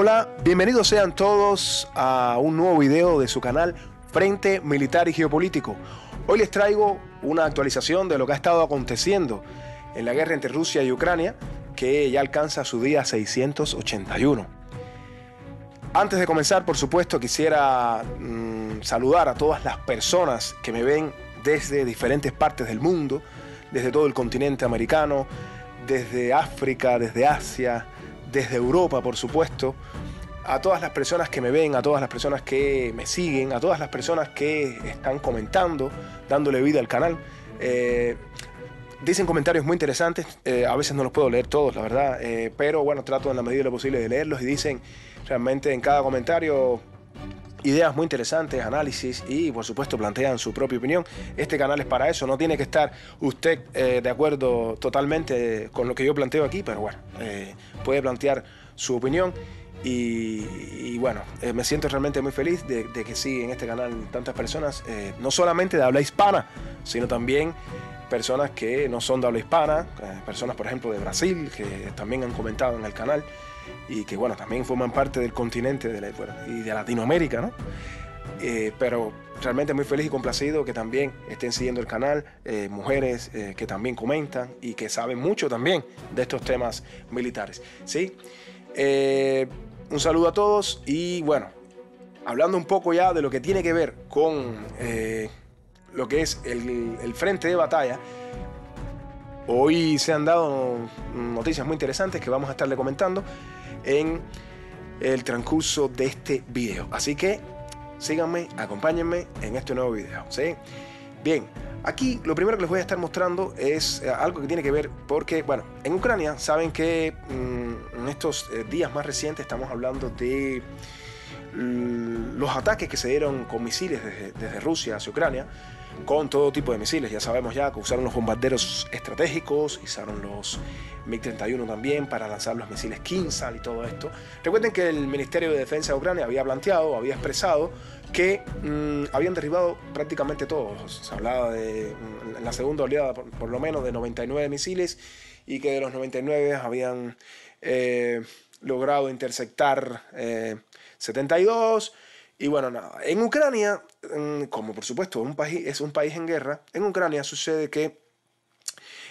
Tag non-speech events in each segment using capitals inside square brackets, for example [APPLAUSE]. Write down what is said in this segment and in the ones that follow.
hola, bienvenidos sean todos a un nuevo video de su canal Frente Militar y Geopolítico. Hoy les traigo una actualización de lo que ha estado aconteciendo en la guerra entre Rusia y Ucrania, que ya alcanza su día 681. Antes de comenzar, por supuesto, quisiera mm, saludar a todas las personas que me ven desde diferentes partes del mundo, desde todo el continente americano, desde África, desde Asia, desde Europa, por supuesto, a todas las personas que me ven, a todas las personas que me siguen, a todas las personas que están comentando, dándole vida al canal. Eh, dicen comentarios muy interesantes, eh, a veces no los puedo leer todos, la verdad, eh, pero bueno, trato en la medida de lo posible de leerlos y dicen realmente en cada comentario ideas muy interesantes, análisis y por supuesto plantean su propia opinión. Este canal es para eso, no tiene que estar usted eh, de acuerdo totalmente con lo que yo planteo aquí, pero bueno, eh, puede plantear su opinión. Y, bueno, eh, me siento realmente muy feliz de, de, que siguen este canal tantas personas, no solamente de habla hispana, sino también personas que no son de habla hispana, personas por ejemplo de Brasil, que también han comentado en el canal y que bueno, también forman parte del continente de y de Latinoamérica, ¿no? Eh, pero realmente muy feliz y complacido que también estén siguiendo el canal, eh, mujeres eh, que también comentan y que saben mucho también de estos temas militares. ¿sí? un saludo a todos y bueno, hablando un poco ya de lo que tiene que ver con lo que es el frente de batalla, Hoy se han dado noticias muy interesantes que vamos a estarle comentando en el transcurso de este video. Así que síganme, acompáñenme en este nuevo video. Bien, aquí lo primero que les voy a estar mostrando es eh, algo que tiene que ver porque, bueno, en Ucrania saben que mm, en estos eh, días más recientes estamos hablando de mm, los ataques que se dieron con misiles desde Rusia hacia Ucrania con todo tipo de misiles. Ya sabemos ya que usaron los bombarderos estratégicos, usaron los MiG-31 también para lanzar los misiles Kinzhal y todo esto. Recuerden que el Ministerio de Defensa de Ucrania había planteado, había expresado que mm, habían derribado prácticamente todos. Se hablaba de mm, la segunda oleada por, lo menos de 99 misiles y que de los 99 habían eh, logrado interceptar 72 eh, y bueno, nada, en Ucrania, como por supuesto un país, es un país en guerra, en Ucrania sucede que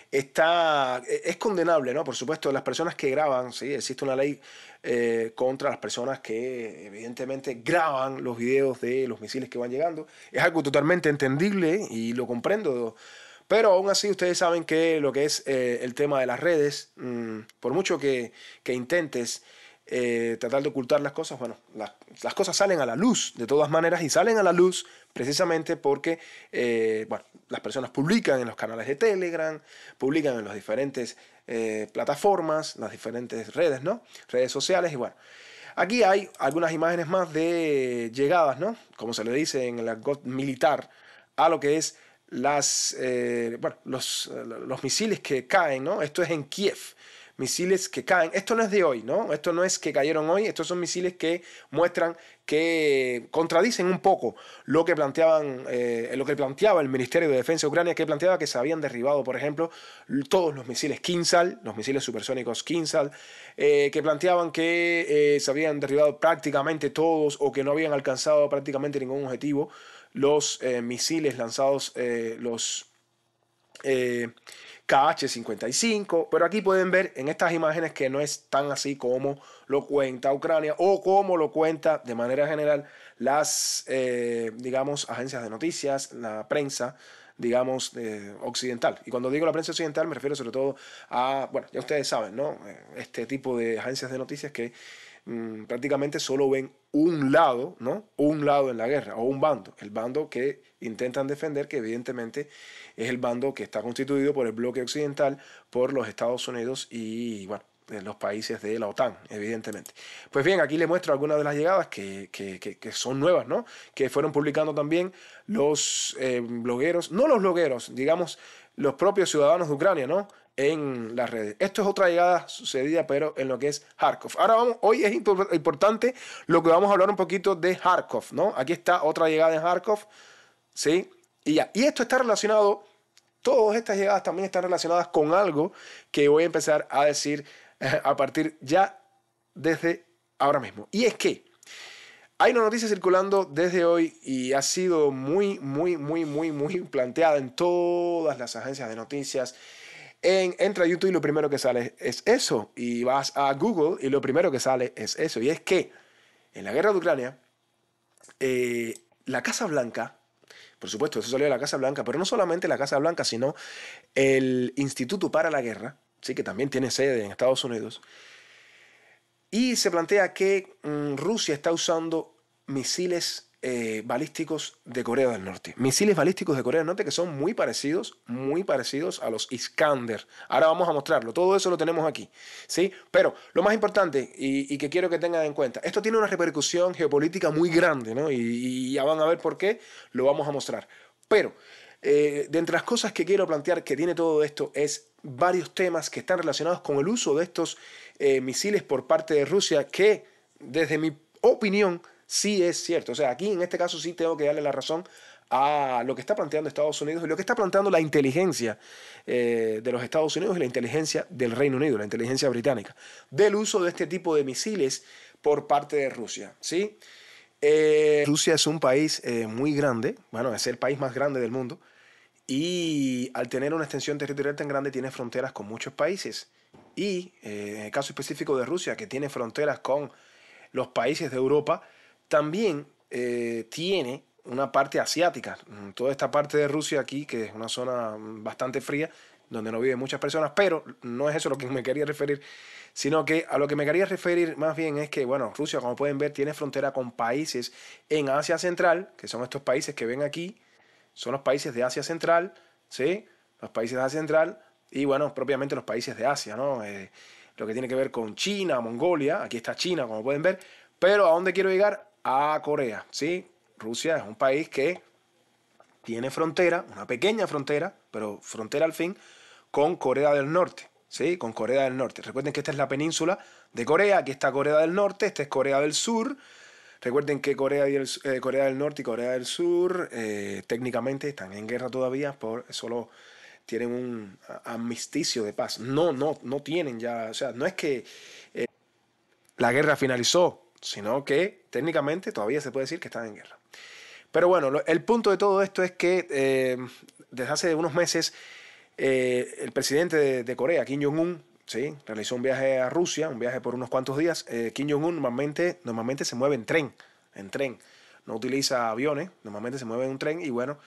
está e, es condenable, ¿no? Por supuesto, las personas que graban, sí, existe una ley eh, contra las personas que evidentemente graban los videos de los misiles que van llegando. Es algo totalmente entendible y lo comprendo. Pero aún así ustedes saben que lo que es eh, el tema de las redes, mm, por mucho que, que intentes eh, tratar de ocultar las cosas, bueno, las, cosas salen a la luz de todas maneras y salen a la luz precisamente porque, eh, bueno, las personas publican en los canales de Telegram, publican en las diferentes eh, plataformas, las diferentes redes, ¿no? Redes sociales y bueno. Aquí hay algunas imágenes más de llegadas, ¿no? Como se le dice en el argot militar a lo que es las, los, los misiles que caen, ¿no? Esto es en Kiev misiles que caen. Esto no es de hoy, ¿no? Esto no es que cayeron hoy, estos son misiles que muestran que contradicen un poco lo que planteaban, eh, lo que planteaba el Ministerio de Defensa de Ucrania, que planteaba que se habían derribado, por ejemplo, todos los misiles Kinsal, los misiles supersónicos Kinsal, eh, que planteaban que eh, se habían derribado prácticamente todos o que no habían alcanzado prácticamente ningún objetivo los misiles lanzados, los KH-55, pero aquí pueden ver en estas imágenes que no es tan así como lo cuenta Ucrania o como lo cuenta de manera general las, eh, digamos, agencias de noticias, la prensa, digamos, occidental. Y cuando digo la prensa occidental me refiero sobre todo a, bueno, ya ustedes saben, ¿no? Eh, este tipo de agencias de noticias que Mm, prácticamente solo ven un lado, ¿no? Un lado en la guerra, o un bando, el bando que intentan defender, que evidentemente es el bando que está constituido por el bloque occidental, por los Estados Unidos y, bueno, los países de la OTAN, evidentemente. Pues bien, aquí les muestro algunas de las llegadas que, son nuevas, ¿no? Que fueron publicando también los eh, blogueros, no los blogueros, digamos, los propios ciudadanos de Ucrania, ¿no? en las redes. Esto es otra llegada sucedida, pero en lo que es Kharkov. Ahora vamos, hoy es importante lo que vamos a hablar un poquito de Kharkov, ¿no? Aquí está otra llegada en Kharkov, ¿sí? Y ya. Y esto está relacionado, todas estas llegadas también están relacionadas con algo que voy a empezar a decir eh, a partir ya desde ahora mismo. Y es que hay una noticia circulando desde hoy y ha sido muy, muy, muy, muy, muy planteada en todas las agencias de noticias en, entra a YouTube y lo primero que sale es eso. Y vas a Google y lo primero que sale es eso. Y es que en la guerra de Ucrania, eh, la Casa Blanca, por supuesto, eso salió de la Casa Blanca, pero no solamente la Casa Blanca, sino el Instituto para la Guerra, ¿sí? que también tiene sede en Estados Unidos. Y se plantea que mm, Rusia está usando misiles eh, balísticos de Corea del Norte. Misiles balísticos de Corea del Norte que son muy parecidos, muy parecidos a los Iskander. Ahora vamos a mostrarlo. Todo eso lo tenemos aquí. ¿sí? Pero lo más importante y, que quiero que tengan en cuenta, esto tiene una repercusión geopolítica muy grande, ¿no? Y, ya van a ver por qué lo vamos a mostrar. Pero eh, de entre las cosas que quiero plantear que tiene todo esto es varios temas que están relacionados con el uso de estos eh, misiles por parte de Rusia que, desde mi opinión, sí es cierto. O sea, aquí en este caso sí tengo que darle la razón a lo que está planteando Estados Unidos y lo que está planteando la inteligencia eh, de los Estados Unidos y la inteligencia del Reino Unido, la inteligencia británica, del uso de este tipo de misiles por parte de Rusia. ¿sí? Eh, Rusia es un país eh, muy grande, bueno, es el país más grande del mundo, y al tener una extensión territorial tan grande tiene fronteras con muchos países. Y en el caso específico de Rusia, que tiene fronteras con los países de Europa, también eh, tiene una parte asiática, mm, toda esta parte de Rusia aquí, que es una zona mm, bastante fría, donde no viven muchas personas, pero no es eso a lo que me quería referir, sino que a lo que me quería referir más bien es que, bueno, Rusia, como pueden ver, tiene frontera con países en Asia Central, que son estos países que ven aquí, son los países de Asia Central, ¿sí? Los países de Asia Central y, bueno, propiamente los países de Asia, ¿no? Eh, lo que tiene que ver con China, Mongolia, aquí está China, como pueden ver, pero ¿a dónde quiero llegar? a Corea. Sí, Rusia es un país que tiene frontera, una pequeña frontera, pero frontera al fin, con Corea del Norte. ¿sí? Con Corea del Norte. Recuerden que esta es la península de Corea, aquí está Corea del Norte, esta es Corea del Sur. Recuerden que Corea, eh, del Norte y Corea del Sur eh, técnicamente están en guerra todavía, por, solo tienen un amnisticio de paz. No, no, no tienen ya, o sea, no es que eh, la guerra finalizó, sino que técnicamente todavía se puede decir que están en guerra. Pero bueno, el punto de todo esto es que eh, desde hace unos meses eh, el presidente de, Corea, Kim Jong-un, ¿sí? realizó un viaje a Rusia, un viaje por unos cuantos días. Eh, Kim Jong-un normalmente, normalmente se mueve en tren, en tren, no utiliza aviones, normalmente se mueve en un tren y bueno,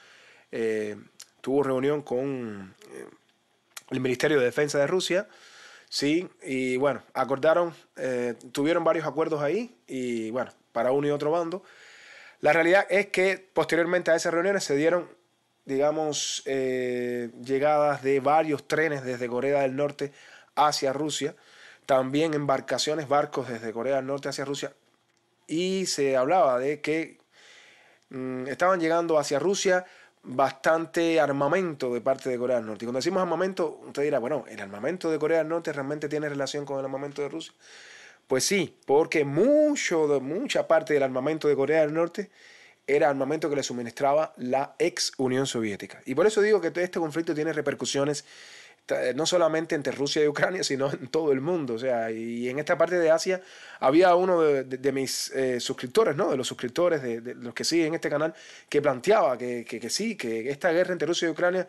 tuvo reunión con el Ministerio de Defensa de Rusia, Sí, y bueno, acordaron, eh, tuvieron varios acuerdos ahí y bueno, para uno y otro bando. La realidad es que posteriormente a esas reuniones se dieron, digamos, eh, llegadas de varios trenes desde Corea del Norte hacia Rusia, también embarcaciones, barcos desde Corea del Norte hacia Rusia, y se hablaba de que mm, estaban llegando hacia Rusia bastante armamento de parte de Corea del Norte. Y cuando decimos armamento, usted dirá, bueno, ¿el armamento de Corea del Norte realmente tiene relación con el armamento de Rusia? Pues sí, porque mucho mucha parte del armamento de Corea del Norte era armamento que le suministraba la ex Unión Soviética. Y por eso digo que este conflicto tiene repercusiones eh, no solamente entre Rusia y Ucrania, [LAUGHS] sino en todo el mundo. O sea, y en esta parte de Asia había uno de, mis eh, suscriptores, ¿no? De los suscriptores, de, los que siguen este canal, que planteaba que, que, sí, que esta guerra entre Rusia y Ucrania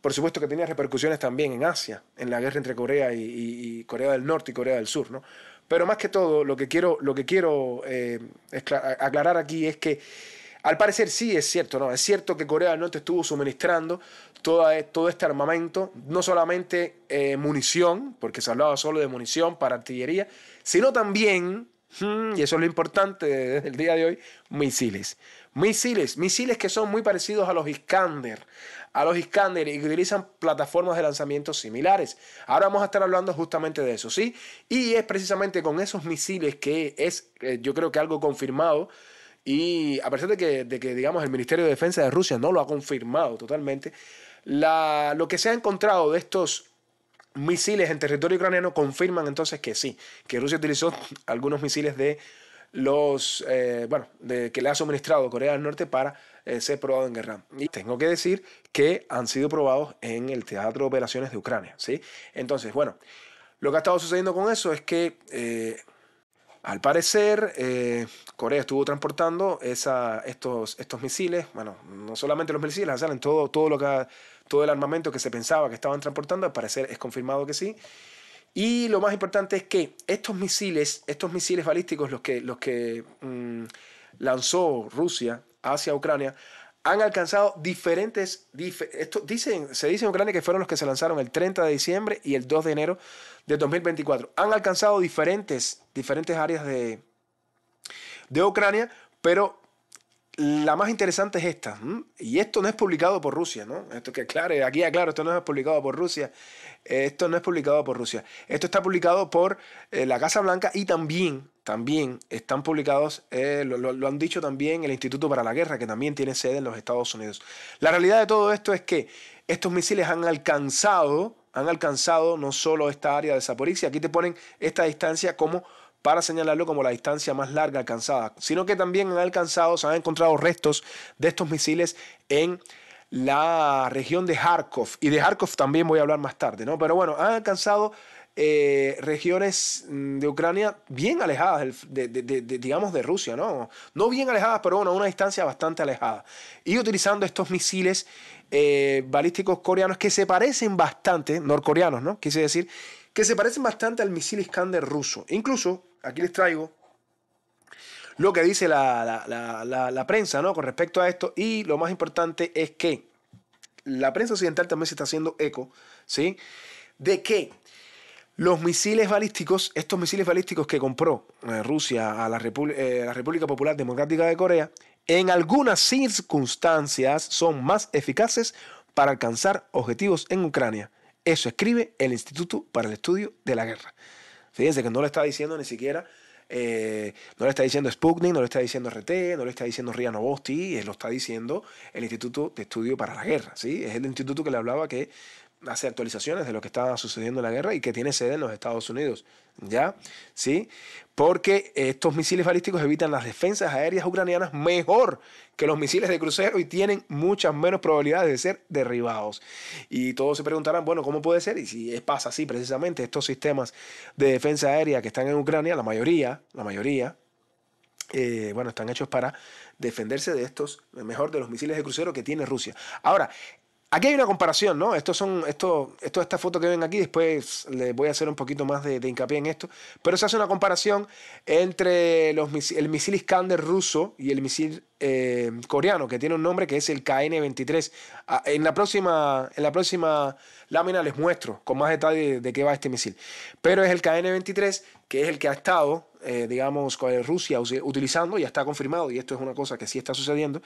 por supuesto que tenía repercusiones también en Asia, en la guerra entre Corea y, Corea del Norte y Corea del Sur, ¿no? Pero más que todo, lo que quiero, lo que quiero eh, aclarar aquí es que al parecer sí, es cierto, ¿no? Es cierto que Corea del Norte estuvo suministrando e, todo, este armamento, no solamente eh, munición, porque se hablaba solo de munición para artillería, sino también, hmm, y eso es lo importante el día de hoy, misiles. Misiles, misiles que son muy parecidos a los Iskander, a los Iskander y que utilizan plataformas de lanzamiento similares. Ahora vamos a estar hablando justamente de eso, ¿sí? Y es precisamente con esos misiles que es, eh, yo creo que algo confirmado, y a pesar de que, digamos, el Ministerio de Defensa de Rusia no lo ha confirmado totalmente, lo que se ha encontrado de estos misiles en territorio ucraniano confirman entonces que sí, que Rusia utilizó [LAUGHS] algunos misiles de los, eh, bueno, de, que le ha suministrado Corea del Norte para eh, ser probado en guerra. Y tengo que decir que han sido probados en el Teatro de Operaciones de Ucrania, ¿sí? Entonces, bueno, lo que ha estado sucediendo con eso es que... Eh, al parecer, eh, Corea estuvo transportando estos, misiles, bueno, no solamente los misiles, sino todo, todo, lo que, todo el armamento que se pensaba que estaban transportando, al parecer es confirmado que sí. Y lo más importante es que estos misiles, estos misiles balísticos, los que, los que mm, lanzó Rusia hacia Ucrania, han alcanzado diferentes. esto dicen, se dice en Ucrania que fueron los que se lanzaron el 30 de diciembre y el 2 de enero de 2024. Han alcanzado diferentes, diferentes áreas de, de Ucrania, pero la más interesante es esta. Y esto no es publicado por Rusia, ¿no? Esto que aclare, aquí aclaro, esto no es publicado por Rusia. Esto no es publicado por Rusia. Esto está publicado por eh, la Casa Blanca y también también están publicados, eh, lo, han dicho también el Instituto para la Guerra, que también tiene sede en los Estados Unidos. La realidad de todo esto es que estos misiles han alcanzado, han alcanzado no solo esta área de Zaporizhia, aquí te ponen esta distancia como para señalarlo como la distancia más larga alcanzada, sino que también han alcanzado, se han encontrado restos de estos misiles en la región de Kharkov, y de Kharkov también voy a hablar más tarde, ¿no? Pero bueno, han alcanzado eh, regiones mm, de Ucrania bien alejadas, de, digamos, de Rusia, ¿no? No bien alejadas, pero bueno, a una distancia bastante alejada. Y utilizando estos misiles eh, balísticos coreanos que se parecen bastante, norcoreanos, ¿no? Quise decir, que se parecen bastante al misil Iskander ruso. Incluso, aquí les traigo lo que dice la, la prensa, ¿no? Con respecto a esto. Y lo más importante es que la prensa occidental también se está haciendo eco, ¿sí? De que los misiles balísticos, estos misiles balísticos que compró eh, Rusia eh, a la, República, Popular Democrática de Corea, en algunas circunstancias son más eficaces para alcanzar objetivos en Ucrania. Eso escribe el Instituto para el Estudio de la Guerra. Fíjense que no le está diciendo ni siquiera, eh, no le está diciendo Sputnik, no le está diciendo RT, no le está diciendo Rianovosti, Novosti, lo está diciendo el Instituto de Estudio para la Guerra. ¿sí? Es el instituto que le hablaba que hace actualizaciones de lo que estaba sucediendo en la guerra y que tiene sede en los Estados Unidos, ¿ya? ¿Sí? Porque estos misiles balísticos evitan las defensas aéreas ucranianas mejor que los misiles de crucero y tienen muchas menos probabilidades de ser derribados. Y todos se preguntarán, bueno, ¿cómo puede ser? Y si pasa así precisamente, estos sistemas de defensa aérea que están en Ucrania, la mayoría, la mayoría, eh, bueno, están hechos para defenderse de estos, mejor de los misiles de crucero que tiene Rusia. Ahora, Aquí hay una comparación, ¿no? Estos son, esto, esto, esta foto que ven aquí, después les voy a hacer un poquito más de, hincapié en esto, pero se hace una comparación entre los, el misil Iskander ruso y el misil eh, coreano, que tiene un nombre que es el KN-23. Ah, en la próxima, en la próxima lámina les muestro con más detalle de qué va este misil. Pero es el KN-23, que es el que ha estado, eh, digamos, Rusia utilizando, ya está confirmado, y esto es una cosa que sí está sucediendo.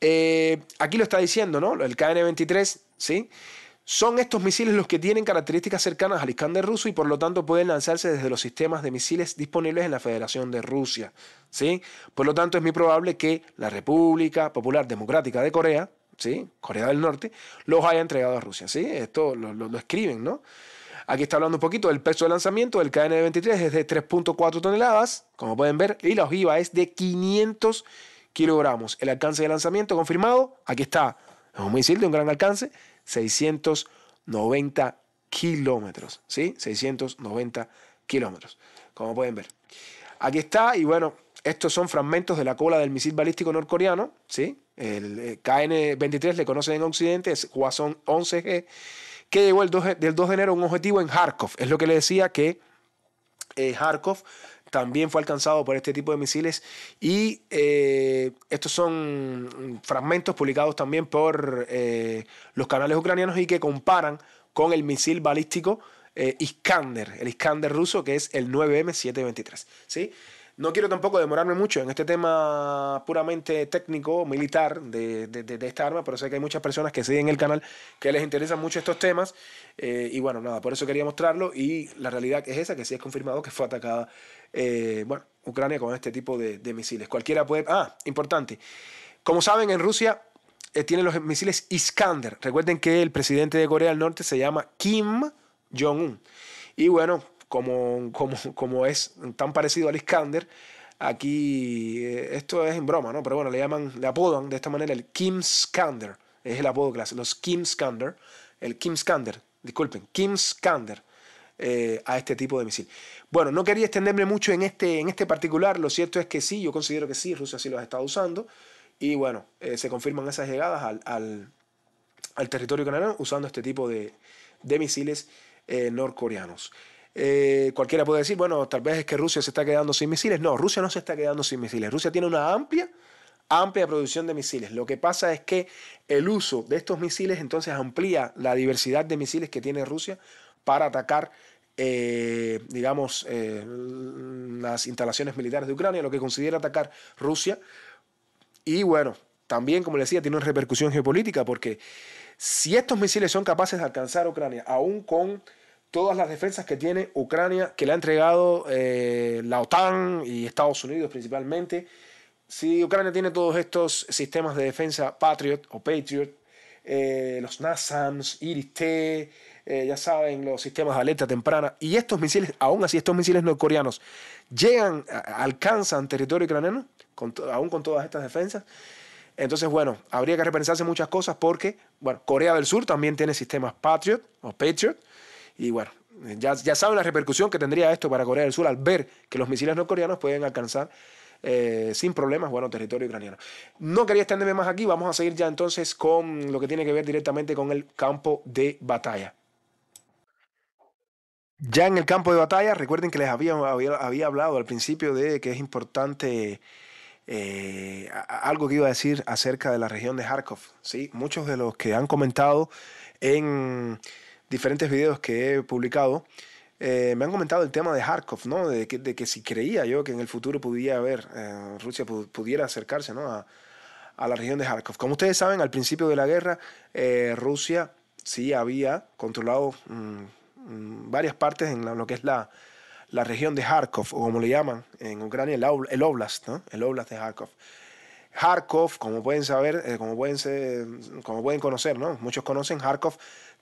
Eh, aquí lo está diciendo, ¿no? El KN-23, ¿sí? Son estos misiles los que tienen características cercanas al Iskander ruso y por lo tanto pueden lanzarse desde los sistemas de misiles disponibles en la Federación de Rusia. ¿sí? Por lo tanto, es muy probable que la República Popular Democrática de Corea, ¿sí? Corea del Norte, los haya entregado a Rusia. ¿sí? Esto lo, escriben, ¿no? Aquí está hablando un poquito del peso de lanzamiento del KN-23 es de 3.4 toneladas, como pueden ver, y la ojiva es de 500 toneladas kilogramos. El alcance de lanzamiento confirmado, aquí está, es un misil de un gran alcance, 690 kilómetros, ¿sí? 690 kilómetros, como pueden ver. Aquí está, y bueno, estos son fragmentos de la cola del misil balístico norcoreano, ¿sí? El eh, KN-23 le conocen en Occidente, es Huasón 11G, que llegó el 2, del 2 de enero a un objetivo en Kharkov. Es lo que le decía que eh, Kharkov también fue alcanzado por este tipo de misiles. Y eh, estos son fragmentos publicados también por eh, los canales ucranianos y que comparan con el misil balístico eh, Iskander, el Iskander ruso, que es el 9M723. ¿sí? No quiero tampoco demorarme mucho en este tema puramente técnico, militar de, esta arma, pero sé que hay muchas personas que siguen el canal que les interesan mucho estos temas. y bueno, nada, por eso quería mostrarlo. Y la realidad es esa, que sí es confirmado que fue atacada eh, bueno, Ucrania con este tipo de, misiles. Cualquiera puede... Ah, importante. Como saben, en Rusia eh, tienen los misiles Iskander. Recuerden que el presidente de Corea del Norte se llama Kim Jong-un. Y bueno, como, como, es tan parecido al Iskander, aquí eh, esto es en broma, ¿no? Pero bueno, le llaman, le apodan de esta manera el Kim Skander. Es el apodo clase. Los Kim Skander. El Kim Skander. Disculpen, Kim Skander. Eh, a este tipo de misil. Bueno, no quería extenderme mucho en este, en este particular, lo cierto es que sí, yo considero que sí, Rusia sí los ha estado usando, y bueno, eh, se confirman esas llegadas al, al, territorio canadiense usando este tipo de, misiles eh, norcoreanos. cualquiera puede decir, bueno, tal vez es que Rusia se está quedando sin misiles. No, Rusia no se está quedando sin misiles. Rusia tiene una amplia, amplia producción de misiles. Lo que pasa es que el uso de estos misiles entonces amplía la diversidad de misiles que tiene Rusia para atacar, eh, digamos, eh, las instalaciones militares de Ucrania, lo que considera atacar Rusia. Y bueno, también, como les decía, tiene una repercusión geopolítica porque si estos misiles son capaces de alcanzar Ucrania, aún con todas las defensas que tiene Ucrania, que le ha entregado eh, la OTAN y Estados Unidos principalmente, si Ucrania tiene todos estos sistemas de defensa Patriot o Patriot, los NASAMS, IRIS-T, eh, ya saben, los sistemas de alerta temprana. Y estos misiles, aún así, estos misiles norcoreanos llegan, alcanzan territorio ucraniano, aún con todas estas defensas. Entonces, bueno, habría que repensarse muchas cosas porque, bueno, Corea del Sur también tiene sistemas Patriot o Patriot. Y bueno, ya, ya saben la repercusión que tendría esto para Corea del Sur al ver que los misiles norcoreanos pueden alcanzar eh, sin problemas, bueno, territorio ucraniano. No quería extenderme más aquí, vamos a seguir ya entonces con lo que tiene que ver directamente con el campo de batalla. Ya en el campo de batalla, recuerden que les había, hablado al principio de que es importante eh, algo que iba a decir acerca de la región de Kharkov. ¿sí? Muchos de los que han comentado en diferentes videos que he publicado, eh, me han comentado el tema de Kharkov, ¿no? De que, si creía yo que en el futuro pudiera haber, eh, Rusia pudiera acercarse a, la región de Kharkov. Como ustedes saben, al principio de la guerra, Rusia sí había controlado, mm, Mm, varias partes en lo que es la, la región de Kharkov, o como le llaman en Ucrania, el, el Oblast, ¿no? el Oblast de Kharkov. Kharkov, como pueden saber, eh, como, pueden ser, como pueden conocer, ¿no? Muchos conocen, Kharkov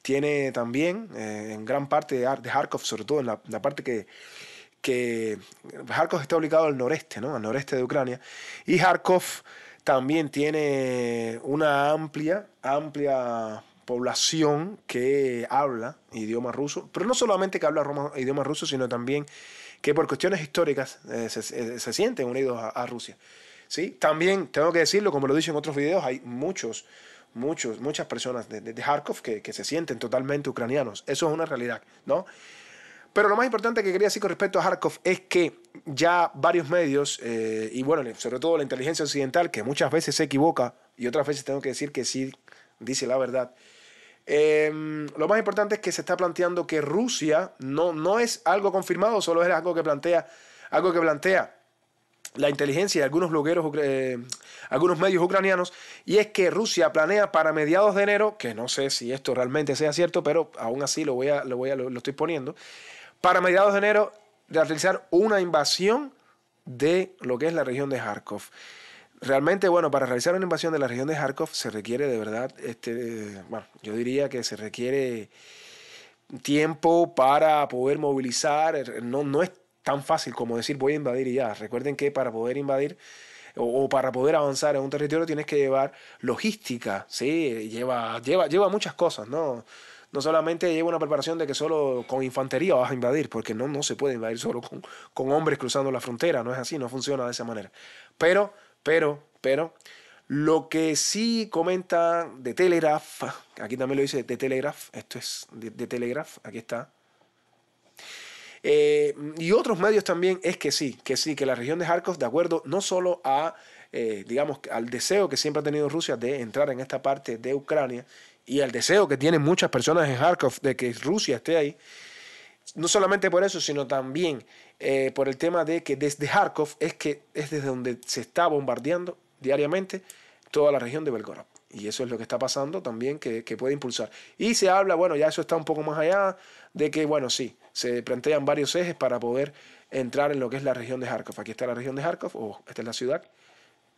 tiene también, eh, en gran parte de, Kharkov, sobre todo en la, parte que, que, Kharkov está ubicado al noreste, ¿no? Al noreste de Ucrania. Y Kharkov también tiene una amplia, amplia población que habla idioma ruso, pero no solamente que habla idioma ruso, sino también que por cuestiones históricas eh, se, sienten unidos a, Rusia. ¿sí? También tengo que decirlo, como lo he dicho en otros videos, hay muchos, muchos, muchas personas de, de, Kharkov que, que, se sienten totalmente ucranianos. Eso es una realidad, ¿no? Pero lo más importante que quería decir con respecto a Kharkov es que ya varios medios, eh, y bueno, sobre todo la inteligencia occidental, que muchas veces se equivoca, y otras veces tengo que decir que sí dice la verdad, Em, lo más importante es que se está planteando que Rusia no, no es algo confirmado, solo es algo que plantea, algo que plantea la inteligencia de algunos blogueros, eh, algunos medios ucranianos, y es que Rusia planea para mediados de enero, que no sé si esto realmente sea cierto, pero aún así lo voy lo voy lo estoy poniendo, para mediados de enero realizar una invasión de lo que es la región de Kharkov. Realmente, bueno, para realizar una invasión de la región de Kharkov se requiere de verdad, este, bueno, yo diría que se requiere tiempo para poder movilizar, no, no es tan fácil como decir voy a invadir y ya. Recuerden que para poder invadir o, para poder avanzar en un territorio tienes que llevar logística, ¿sí? Lleva, lleva, lleva muchas cosas, ¿no? No solamente lleva una preparación de que solo con infantería vas a invadir, porque no, no se puede invadir solo con, con hombres cruzando la frontera, no es así, no funciona de esa manera. Pero pero, pero, lo que sí comenta de Telegraph, aquí también lo dice de Telegraph, esto es de, Telegraph, aquí está. Eh, y otros medios también es que sí, que sí, que la región de Kharkov, de acuerdo no solo a, eh, digamos, al deseo que siempre ha tenido Rusia de entrar en esta parte de Ucrania y al deseo que tienen muchas personas en Kharkov de que Rusia esté ahí, no solamente por eso, sino también eh, por el tema de que desde Kharkov es que es desde donde se está bombardeando diariamente toda la región de Belgorod. Y eso es lo que está pasando también que, puede impulsar. Y se habla, bueno, ya eso está un poco más allá, de que, bueno, sí, se plantean varios ejes para poder entrar en lo que es la región de Kharkov. Aquí está la región de Kharkov, o esta es la ciudad,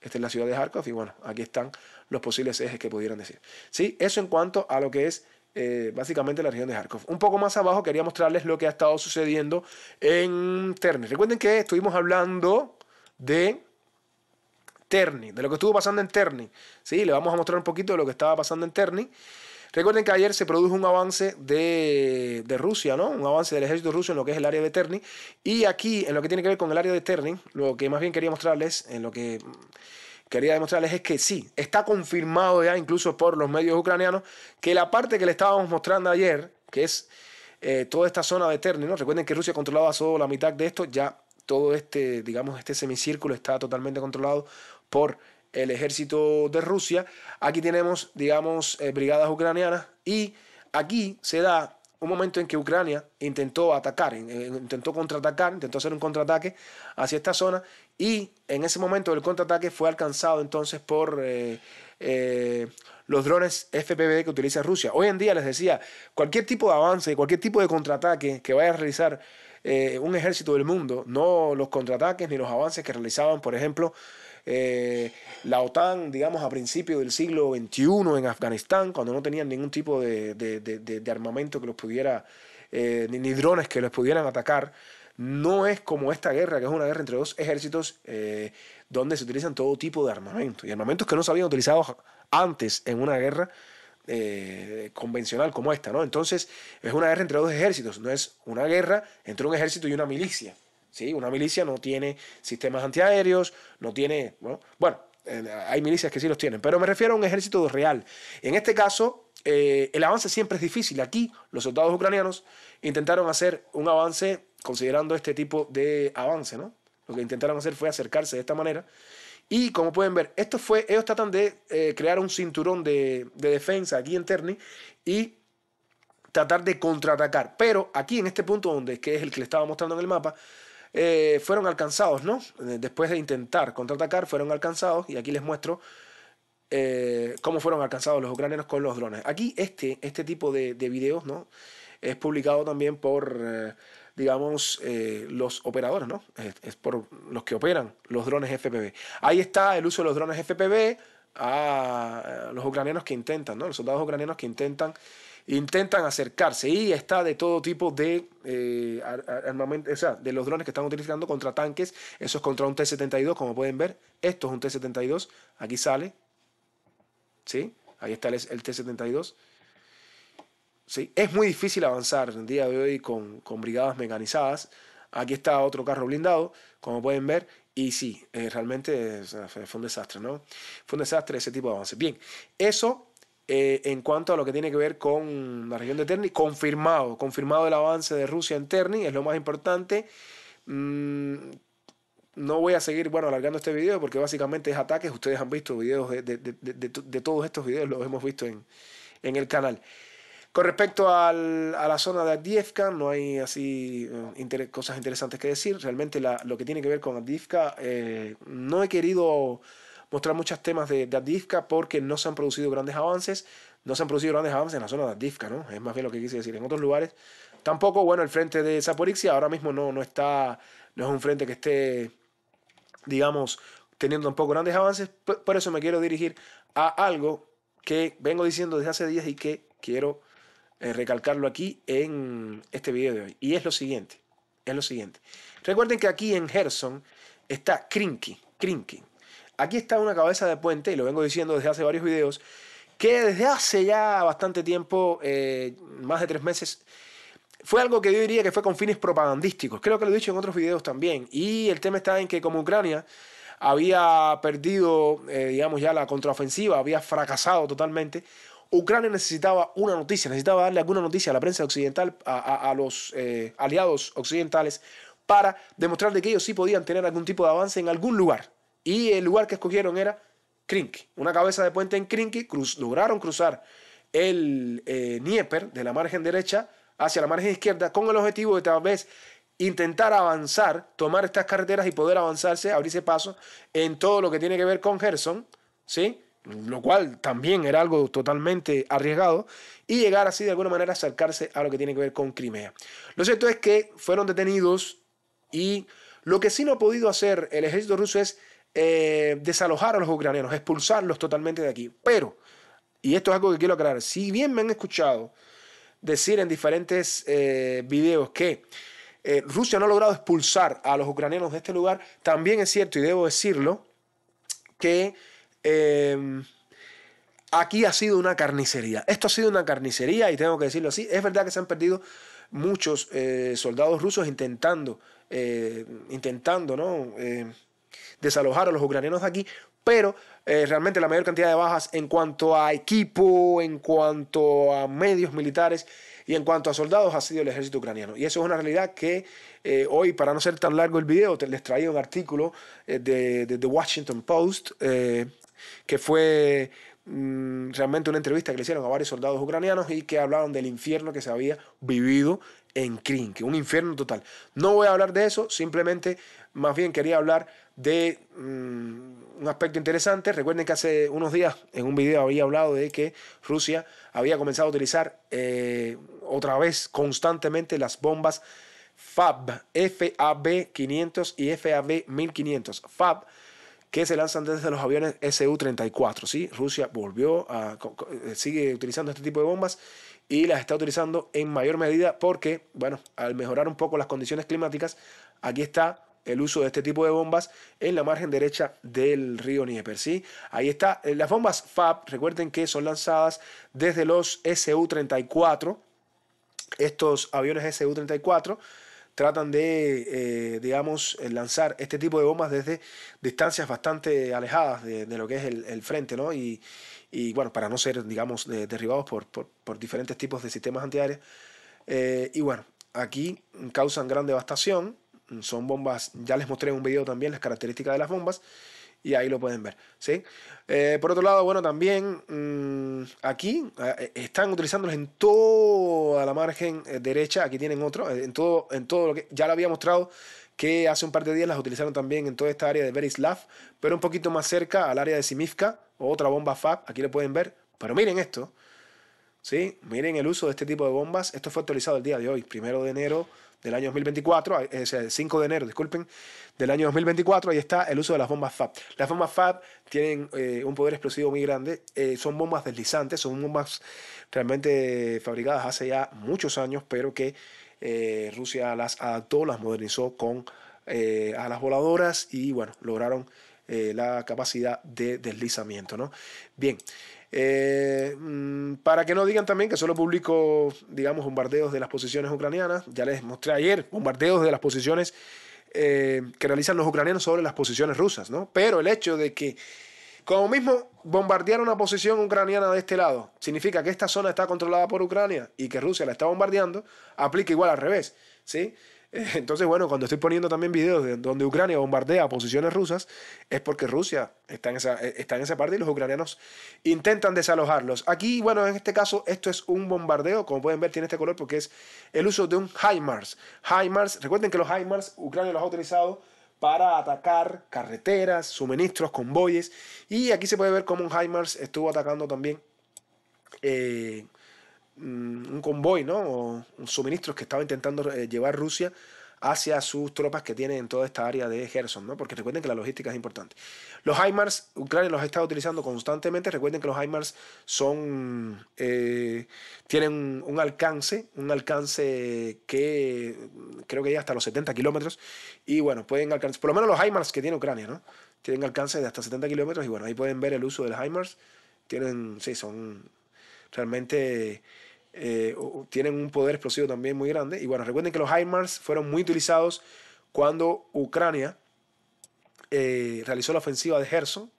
esta es la ciudad de Kharkov, y bueno, aquí están los posibles ejes que pudieran decir. Sí, eso en cuanto a lo que es eh, básicamente la región de Kharkov. Un poco más abajo quería mostrarles lo que ha estado sucediendo en Terni. Recuerden que estuvimos hablando de Terni, de lo que estuvo pasando en Terni. ¿sí? Le vamos a mostrar un poquito de lo que estaba pasando en Terni. Recuerden que ayer se produjo un avance de, de, Rusia, ¿no? Un avance del ejército ruso en lo que es el área de Terni. Y aquí, en lo que tiene que ver con el área de Terni, lo que más bien quería mostrarles, en lo que quería demostrarles es que sí, está confirmado ya incluso por los medios ucranianos que la parte que le estábamos mostrando ayer, que es eh, toda esta zona de Terni, recuerden que Rusia controlaba solo la mitad de esto, ya todo este, digamos, este semicírculo está totalmente controlado por el ejército de Rusia. Aquí tenemos, digamos, eh, brigadas ucranianas y aquí se da un momento en que Ucrania intentó atacar, intentó contraatacar, intentó hacer un contraataque hacia esta zona y en ese momento el contraataque fue alcanzado entonces por eh, eh, los drones FPV que utiliza Rusia. Hoy en día les decía, cualquier tipo de avance, cualquier tipo de contraataque que vaya a realizar eh, un ejército del mundo, no los contraataques ni los avances que realizaban, por ejemplo, la OTAN, digamos, a principios del siglo XXI en Afganistán, cuando no tenían ningún tipo de, armamento que los pudiera, ni, ni, drones que los pudieran atacar, no es como esta guerra, que es una guerra entre dos ejércitos eh, donde se utilizan todo tipo de armamento. Y armamentos que no se habían utilizado antes en una guerra eh, convencional como esta, ¿no? Entonces, es una guerra entre dos ejércitos, no es una guerra entre un ejército y una milicia. ¿sí? Una milicia no tiene sistemas antiaéreos, no tiene. Bueno, hay milicias que sí los tienen, pero me refiero a un ejército real. En este caso, eh, el avance siempre es difícil. Aquí los soldados ucranianos intentaron hacer un avance considerando este tipo de avance, ¿no? Lo que intentaron hacer fue acercarse de esta manera. Y como pueden ver, esto fue, ellos tratan de eh, crear un cinturón de, defensa aquí en Terni y tratar de contraatacar. Pero aquí en este punto, donde que es el que les estaba mostrando en el mapa, eh, fueron alcanzados, ¿no? Eh, después de intentar contraatacar, fueron alcanzados y aquí les muestro cómo fueron alcanzados los ucranianos con los drones. Aquí este, este tipo de, de videos, ¿no? Es publicado también por digamos, eh, los operadores, ¿no? Es, por los que operan los drones FPV. Ahí está el uso de los drones FPV a los ucranianos que intentan, ¿no? Los soldados ucranianos que intentan intentan acercarse y está de todo tipo de eh, armamento, o sea, de los drones que están utilizando contra tanques, eso es contra un T-72, como pueden ver, esto es un T-72, aquí sale, ¿sí? Ahí está el T-72, es muy difícil avanzar en el día de hoy con, con brigadas mecanizadas. Aquí está otro carro blindado, como pueden ver, y sí, eh, realmente eh, fue un desastre, ¿no? Fue un desastre ese tipo de avances. Bien, eso eh, en cuanto a lo que tiene que ver con la región de Terni, confirmado, confirmado el avance de Rusia en Terni, es lo más importante. Mm, no voy a seguir, bueno, alargando este video porque básicamente es ataques. Ustedes han visto videos de, de, de, de todos estos videos, los hemos visto en, en el canal. Con respecto a la zona de Avdiivka, no hay así eh, cosas interesantes que decir. Realmente lo que tiene que ver con Avdiivka, eh, no he querido mostrar muchos temas de, de porque no se han producido grandes avances. No se han producido grandes avances en la zona de Adifka, ¿no? Es más bien lo que quise decir. En otros lugares tampoco, bueno, el frente de Zaporixia ahora mismo no, no está, no es un frente que esté, digamos, teniendo poco grandes avances. Por eso me quiero dirigir a algo que vengo diciendo desde hace días y que quiero eh, recalcarlo aquí en este video de hoy. Y es lo siguiente, es lo siguiente. Recuerden que aquí en Gerson está Krinky, Krinky. Aquí está una cabeza de puente, y lo vengo diciendo desde hace varios videos, que desde hace ya bastante tiempo, eh, más de tres meses, fue algo que yo diría que fue con fines propagandísticos. Creo que lo he dicho en otros videos también. Y el tema está en que como Ucrania había perdido, eh, digamos, ya la contraofensiva, había fracasado totalmente, Ucrania necesitaba una noticia, necesitaba darle alguna noticia a la prensa occidental, a, los eh, aliados occidentales, para demostrarle que ellos sí podían tener algún tipo de avance en algún lugar. Y el lugar que escogieron era Krink, una cabeza de puente en Krink, lograron cruzar el eh, Dnieper de la margen derecha hacia la margen izquierda con el objetivo de tal vez intentar avanzar, tomar estas carreteras y poder avanzarse, abrirse paso en todo lo que tiene que ver con Gerson, ¿sí? lo cual también era algo totalmente arriesgado, y llegar así de alguna manera a acercarse a lo que tiene que ver con Crimea. Lo cierto es que fueron detenidos y lo que sí no ha podido hacer el ejército ruso es eh, desalojar a los ucranianos, expulsarlos totalmente de aquí. Pero, y esto es algo que quiero aclarar, si bien me han escuchado decir en diferentes eh, videos que eh, Rusia no ha logrado expulsar a los ucranianos de este lugar, también es cierto, y debo decirlo, que Em, aquí ha sido una carnicería. Esto ha sido una carnicería y tengo que decirlo así. Es verdad que se han perdido muchos eh, soldados rusos intentando, eh, intentando ¿no? Eh, desalojar a los ucranianos de aquí, pero realmente la mayor cantidad de bajas en cuanto a equipo, en cuanto a medios militares y en cuanto a soldados ha sido el ejército ucraniano. Y eso es una realidad que hoy, para no ser tan largo el video, les traía un artículo de, de, The Washington Post que fue mm, realmente una entrevista que le hicieron a varios soldados ucranianos y que hablaron del infierno que se había vivido en Krim, que un infierno total. No voy a hablar de eso, simplemente más bien quería hablar de mm, un aspecto interesante. Recuerden que hace unos días en un video había hablado de que Rusia había comenzado a utilizar eh, otra vez constantemente las bombas FAB, FAB 500 y FAB 1500. FAB que se lanzan desde los aviones Su-34. ¿sí? Rusia volvió a, eh, sigue utilizando este tipo de bombas y las está utilizando en mayor medida porque, bueno, al mejorar un poco las condiciones climáticas, aquí está el uso de este tipo de bombas en la margen derecha del río Nieper. ¿sí? Ahí está, eh, las bombas FAB, recuerden que son lanzadas desde los Su-34, estos aviones Su-34 tratan de, eh, digamos, lanzar este tipo de bombas desde distancias bastante alejadas de, lo que es el, frente, ¿no? Y, y, bueno, para no ser, digamos, derribados por, por, diferentes tipos de sistemas antiaéreos. Eh, y bueno, aquí causan gran devastación. Son bombas, ya les mostré en un video también las características de las bombas y ahí lo pueden ver. ¿sí? Eh, por otro lado, bueno, también mm, aquí eh, están utilizándolos en toda la margen eh, derecha, aquí tienen otro, en todo, en todo lo que ya lo había mostrado que hace un par de días las utilizaron también en toda esta área de Berislav, pero un poquito más cerca al área de Simivka, otra bomba FAB, aquí lo pueden ver, pero miren esto, ¿sí? miren el uso de este tipo de bombas, esto fue actualizado el día de hoy, primero de enero del año 2024, es el 5 de enero, disculpen, del año 2024, ahí está el uso de las bombas FAB. Las bombas FAB tienen eh, un poder explosivo muy grande, eh, son bombas deslizantes, son bombas realmente fabricadas hace ya muchos años, pero que eh, Rusia las adaptó, las modernizó con a las voladoras y bueno, lograron la capacidad de deslizamiento, ¿no? Bien. Eh, mm, para que no digan también que solo publico, digamos, bombardeos de las posiciones ucranianas, ya les mostré ayer, bombardeos de las posiciones eh, que realizan los ucranianos sobre las posiciones rusas, ¿no? Pero el hecho de que, como mismo bombardear una posición ucraniana de este lado, significa que esta zona está controlada por Ucrania y que Rusia la está bombardeando, aplica igual al revés, ¿sí? sí [LAUGHS] Entonces, bueno, cuando estoy poniendo también videos de donde Ucrania bombardea posiciones rusas, es porque Rusia está en, esa, eh, está en parte y los ucranianos intentan desalojarlos. Aquí, bueno, en este caso, esto es un bombardeo, como pueden ver, tiene este color porque es el uso de un HIMARS. HIMARS, recuerden que los HIMARS, Ucrania los ha utilizado para atacar carreteras, suministros, convoyes, y aquí se puede ver cómo un HIMARS estuvo atacando también... Eh, Mm, un convoy, ¿no? O suministros que estaba intentando eh, llevar Rusia hacia sus tropas que tiene en toda esta área de Gerson, ¿no? Porque recuerden que la logística es importante. Los HIMARS, Ucrania los ha estado utilizando constantemente. Recuerden que los HIMARS son. Eh, tienen un alcance, un alcance que mm, creo que llega hasta los 70 kilómetros. Y bueno, pueden alcanzar. Por lo menos los HIMARS que tiene Ucrania, ¿no? Tienen alcance de hasta 70 kilómetros. Y bueno, ahí pueden ver el uso de los HIMARS. Tienen. Sí, son realmente eh, tienen un poder explosivo también muy grande. Y bueno, recuerden que los HIMARS fueron muy utilizados cuando Ucrania eh, realizó la ofensiva de Gerson.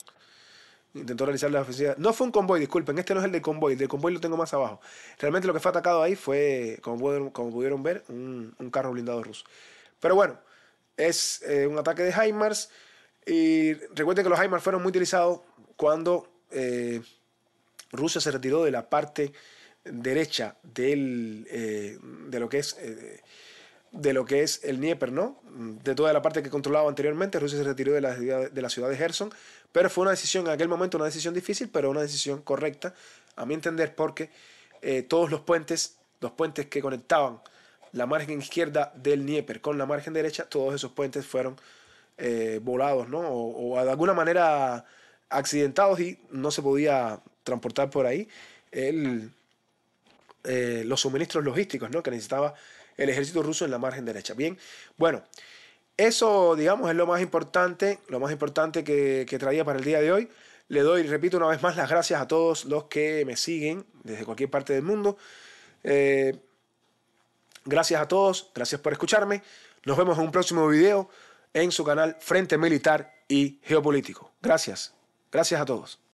Intentó realizar la ofensiva. No fue un convoy, disculpen, este no es el de convoy, el del convoy lo tengo más abajo. Realmente lo que fue atacado ahí fue, como pudieron, como pudieron ver, un, carro blindado ruso. Pero bueno, es eh, un ataque de HIMARS. Y recuerden que los HIMARS fueron muy utilizados cuando Rusia se retiró de la parte derecha del, eh, de lo que es... Eh, de lo que es el Dnieper, ¿no? De toda la parte que controlaba anteriormente, Rusia se retiró de la, de la ciudad de Gerson, pero fue una decisión en aquel momento, una decisión difícil, pero una decisión correcta, a mi entender, porque eh, todos los puentes, los puentes que conectaban la margen izquierda del Dnieper con la margen derecha, todos esos puentes fueron volados, ¿no? O, o, de alguna manera accidentados y no se podía transportar por ahí el, eh, los suministros logísticos ¿no? que necesitaba el ejército ruso en la margen derecha. Bien, bueno, eso digamos es lo más importante, lo más importante que, traía para el día de hoy. Le doy, repito una vez más, las gracias a todos los que me siguen desde cualquier parte del mundo. Eh, gracias a todos, gracias por escucharme. Nos vemos en un próximo video en su canal Frente Militar y Geopolítico. Gracias, gracias a todos.